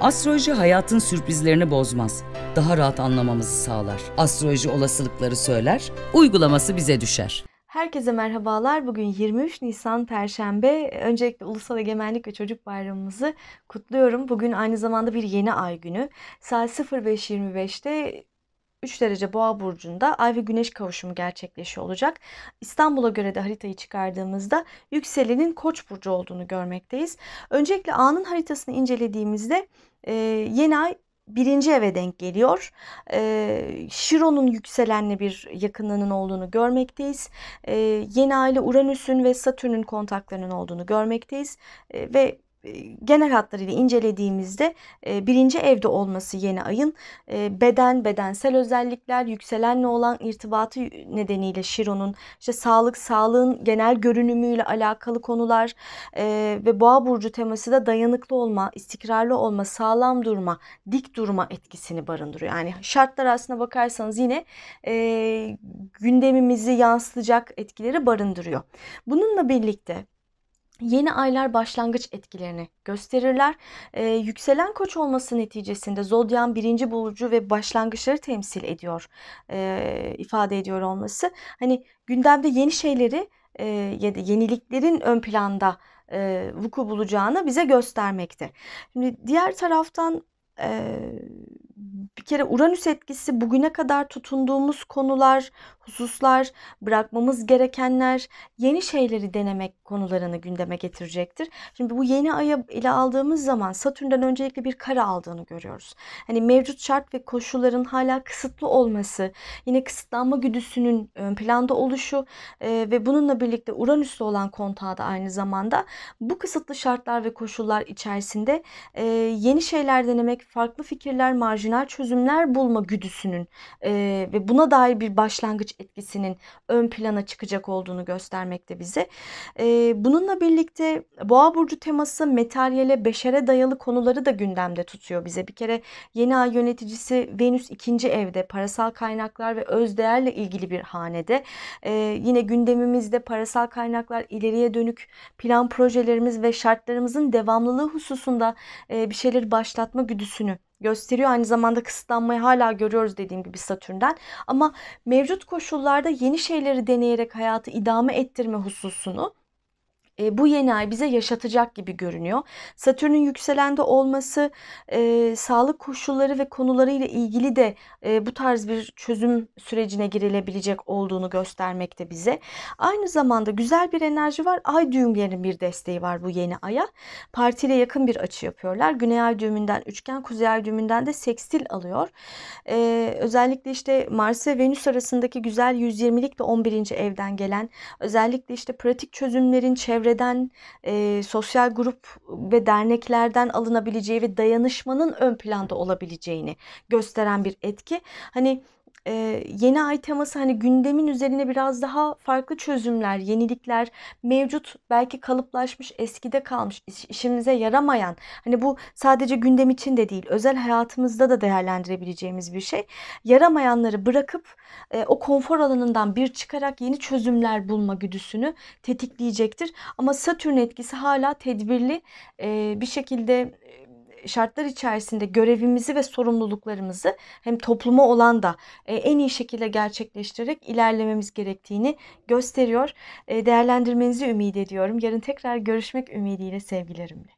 Astroloji hayatın sürprizlerini bozmaz. Daha rahat anlamamızı sağlar. Astroloji olasılıkları söyler, uygulaması bize düşer. Herkese merhabalar. Bugün 23 Nisan Perşembe. Öncelikle Ulusal Egemenlik ve Çocuk Bayramımızı kutluyorum. Bugün aynı zamanda bir yeni ay günü. Saat 05.25'te 3 derece boğa burcunda ay ve güneş kavuşumu gerçekleşiyor olacak. İstanbul'a göre de haritayı çıkardığımızda yükselenin koç burcu olduğunu görmekteyiz. Öncelikle anın haritasını incelediğimizde e, yeni ay birinci eve denk geliyor. E, Şiron'un yükselenle bir yakınlığının olduğunu görmekteyiz. E, yeni aile Uranüs'ün ve Satürn'ün kontaklarının olduğunu görmekteyiz. E, ve genel hatlarıyla incelediğimizde birinci evde olması yeni ayın beden, bedensel özellikler, yükselenle olan irtibatı nedeniyle Şiron'un işte sağlık, sağlığın genel görünümüyle alakalı konular ve boğa burcu teması da dayanıklı olma, istikrarlı olma, sağlam durma, dik durma etkisini barındırıyor. Yani şartlar aslına bakarsanız yine gündemimizi yansıtacak etkileri barındırıyor. Bununla birlikte Yeni aylar başlangıç etkilerini gösterirler. Ee, yükselen koç olması neticesinde zodyan birinci bulucu ve başlangıçları temsil ediyor, e, ifade ediyor olması. Hani gündemde yeni şeyleri e, ya da yeniliklerin ön planda e, vuku bulacağını bize göstermekte. Şimdi diğer taraftan e, bir kere Uranüs etkisi bugüne kadar tutunduğumuz konular, hususlar, bırakmamız gerekenler, yeni şeyleri denemek konularını gündeme getirecektir. Şimdi bu yeni ayı ile aldığımız zaman Satürn'den öncelikle bir kara aldığını görüyoruz. Hani mevcut şart ve koşulların hala kısıtlı olması, yine kısıtlanma güdüsünün ön planda oluşu e, ve bununla birlikte Uranüs'te olan kontağı da aynı zamanda bu kısıtlı şartlar ve koşullar içerisinde e, yeni şeyler denemek, farklı fikirler, marjinal çözümler bulma güdüsünün e, ve buna dair bir başlangıç etkisinin ön plana çıkacak olduğunu göstermekte bize. bununla birlikte boğa burcu teması materyale, beşere dayalı konuları da gündemde tutuyor bize. Bir kere yeni ay yöneticisi Venüs ikinci evde parasal kaynaklar ve özdeğerle ilgili bir hanede. yine gündemimizde parasal kaynaklar, ileriye dönük plan projelerimiz ve şartlarımızın devamlılığı hususunda bir şeyler başlatma güdüsünü gösteriyor. Aynı zamanda kısıtlanmayı hala görüyoruz dediğim gibi Satürn'den. Ama mevcut koşullarda yeni şeyleri deneyerek hayatı idame ettirme hususunu e, bu yeni ay bize yaşatacak gibi görünüyor. Satürn'ün yükselende olması e, sağlık koşulları ve konularıyla ilgili de e, bu tarz bir çözüm sürecine girilebilecek olduğunu göstermekte bize. Aynı zamanda güzel bir enerji var. Ay düğümlerinin bir desteği var bu yeni aya. Partiyle yakın bir açı yapıyorlar. Güney ay düğümünden üçgen, kuzey ay düğümünden de sekstil alıyor. E, özellikle işte Mars ve Venüs arasındaki güzel 120'lik ve 11. evden gelen özellikle işte pratik çözümlerin çevre çevreden, e, sosyal grup ve derneklerden alınabileceği ve dayanışmanın ön planda olabileceğini gösteren bir etki. Hani e, yeni ay teması hani gündemin üzerine biraz daha farklı çözümler, yenilikler mevcut belki kalıplaşmış, eskide kalmış, iş, işimize yaramayan hani bu sadece gündem için de değil özel hayatımızda da değerlendirebileceğimiz bir şey. Yaramayanları bırakıp e, o konfor alanından bir çıkarak yeni çözümler bulma güdüsünü tetikleyecektir. Ama Satürn etkisi hala tedbirli e, bir şekilde şartlar içerisinde görevimizi ve sorumluluklarımızı hem topluma olan da e, en iyi şekilde gerçekleştirerek ilerlememiz gerektiğini gösteriyor. E, değerlendirmenizi ümit ediyorum. Yarın tekrar görüşmek ümidiyle sevgilerimle.